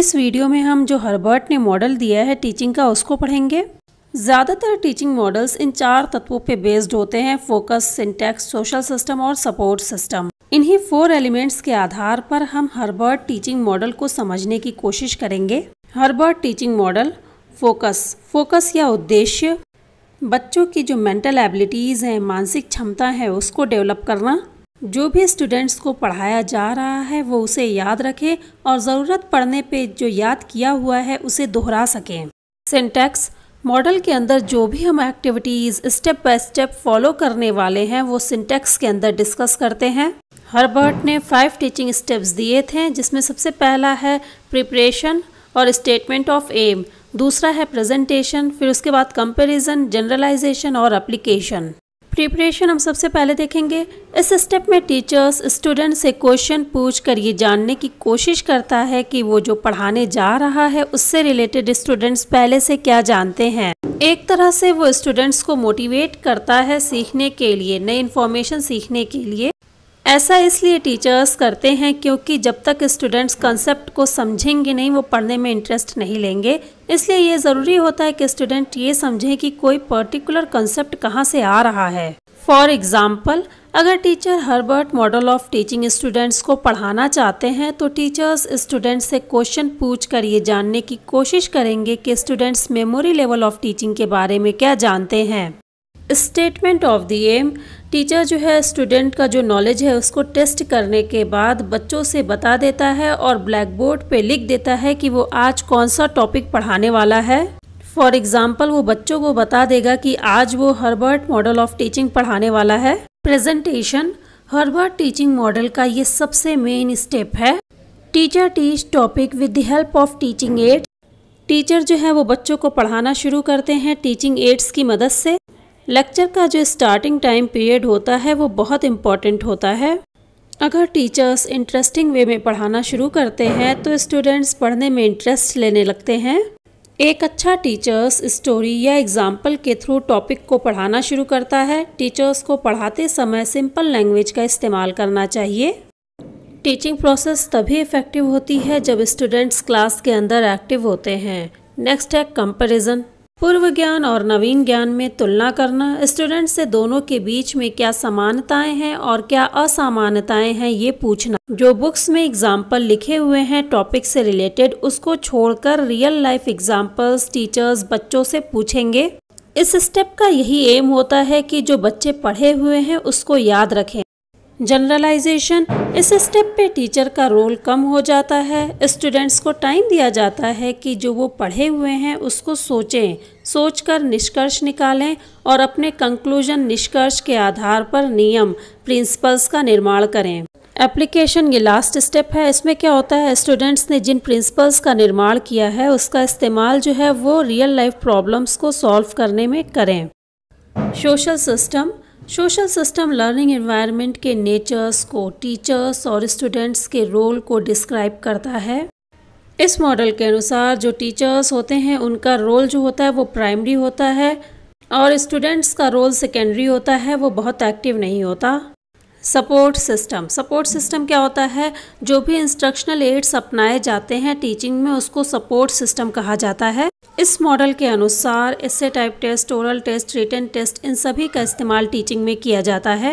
इस वीडियो में हम जो हर्बर्ट ने मॉडल दिया है टीचिंग का उसको पढ़ेंगे ज़्यादातर टीचिंग मॉडल्स इन चार तत्वों पे बेस्ड होते हैं फोकस सिंटेक्स सोशल सिस्टम और सपोर्ट सिस्टम इन्हीं फोर एलिमेंट्स के आधार पर हम हर्बर्ट टीचिंग मॉडल को समझने की कोशिश करेंगे Herbart teaching model focus focus या उद्देश्य बच्चों की जो मेंटल एबिलिटीज़ हैं मानसिक क्षमता है उसको डेवलप करना जो भी स्टूडेंट्स को पढ़ाया जा रहा है वो उसे याद रखें और ज़रूरत पड़ने पे जो याद किया हुआ है उसे दोहरा सकें सिंटैक्स मॉडल के अंदर जो भी हम activities step by step follow करने वाले हैं वो सिंटैक्स के अंदर डिस्कस करते हैं हर्बर्ट ने फाइव टीचिंग स्टेप्स दिए थे जिसमें सबसे पहला है प्रिपरेशन और स्टेटमेंट ऑफ एम दूसरा है प्रेजेंटेशन फिर उसके बाद कंपेरिजन जनरलाइजेशन और अप्लीकेशन प्रिपरेशन हम सबसे पहले देखेंगे इस स्टेप में टीचर्स स्टूडेंट से क्वेश्चन पूछ कर ये जानने की कोशिश करता है कि वो जो पढ़ाने जा रहा है उससे रिलेटेड स्टूडेंट्स पहले से क्या जानते हैं एक तरह से वो स्टूडेंट्स को मोटिवेट करता है सीखने के लिए नई इन्फॉर्मेशन सीखने के लिए ऐसा इसलिए टीचर्स करते हैं क्योंकि जब तक स्टूडेंट्स कंसेप्ट को समझेंगे नहीं वो पढ़ने में इंटरेस्ट नहीं लेंगे इसलिए ये ज़रूरी होता है कि स्टूडेंट ये समझें कि कोई पर्टिकुलर कंसेप्ट कहाँ से आ रहा है फॉर एग्ज़ाम्पल अगर teacher Herbart model of teaching students को पढ़ाना चाहते हैं तो टीचर्स स्टूडेंट्स से क्वेश्चन पूछ कर ये जानने की कोशिश करेंगे कि students memory level of teaching के बारे में क्या जानते हैं statement of the aim teacher जो है स्टूडेंट का जो नॉलेज है उसको टेस्ट करने के बाद बच्चों से बता देता है और ब्लैक बोर्ड पे लिख देता है कि वो आज कौन सा टॉपिक पढ़ाने वाला है फॉर एग्ज़ाम्पल वो बच्चों को बता देगा कि आज वो हर्बर्ट मॉडल ऑफ टीचिंग पढ़ाने वाला है प्रेजेंटेशन हर्बर्ट टीचिंग मॉडल का ये सबसे मेन स्टेप है teacher teach topic with the help of teaching aid teacher जो है वो बच्चों को पढ़ाना शुरू करते हैं टीचिंग एड्स की मदद से लेक्चर का जो स्टार्टिंग टाइम पीरियड होता है वो बहुत इम्पॉर्टेंट होता है अगर टीचर्स इंटरेस्टिंग वे में पढ़ाना शुरू करते हैं तो स्टूडेंट्स पढ़ने में इंटरेस्ट लेने लगते हैं एक अच्छा टीचर्स स्टोरी या एग्जाम्पल के थ्रू टॉपिक को पढ़ाना शुरू करता है टीचर्स को पढ़ाते समय सिंपल लैंग्वेज का इस्तेमाल करना चाहिए टीचिंग प्रोसेस तभी इफ़ेक्टिव होती है जब स्टूडेंट्स क्लास के अंदर एक्टिव होते हैं नेक्स्ट है कंपैरिजन पूर्व ज्ञान और नवीन ज्ञान में तुलना करना स्टूडेंट से दोनों के बीच में क्या समानताएं हैं और क्या असमानताएं हैं ये पूछना जो बुक्स में एग्जाम्पल लिखे हुए हैं टॉपिक से रिलेटेड उसको छोड़कर रियल लाइफ एग्जाम्पल्स टीचर्स बच्चों से पूछेंगे इस स्टेप का यही एम होता है कि जो बच्चे पढ़े हुए हैं उसको याद रखें जनरलाइजेशन इस स्टेप पे टीचर का रोल कम हो जाता है स्टूडेंट्स को टाइम दिया जाता है कि जो वो पढ़े हुए हैं उसको सोचें सोचकर निष्कर्ष निकालें और अपने कंक्लूजन निष्कर्ष के आधार पर नियम प्रिंसिपल्स का निर्माण करें एप्लीकेशन ये लास्ट स्टेप है इसमें क्या होता है स्टूडेंट्स ने जिन प्रिंसिपल्स का निर्माण किया है उसका इस्तेमाल जो है वो रियल लाइफ प्रॉब्लम्स को सॉल्व करने में करें social system social system learning environment के नेचर्स को टीचर्स और स्टूडेंट्स के रोल को डिस्क्राइब करता है इस मॉडल के अनुसार जो टीचर्स होते हैं उनका रोल जो होता है वो प्राइमरी होता है और स्टूडेंट्स का रोल सेकेंडरी होता है वो बहुत एक्टिव नहीं होता सपोर्ट सिस्टम सपोर्ट सिस्टम क्या होता है जो भी इंस्ट्रक्शनल एड्स अपनाए जाते हैं टीचिंग में उसको सपोर्ट सिस्टम कहा जाता है इस मॉडल के अनुसार इससे type test oral test written test इन सभी का इस्तेमाल टीचिंग में किया जाता है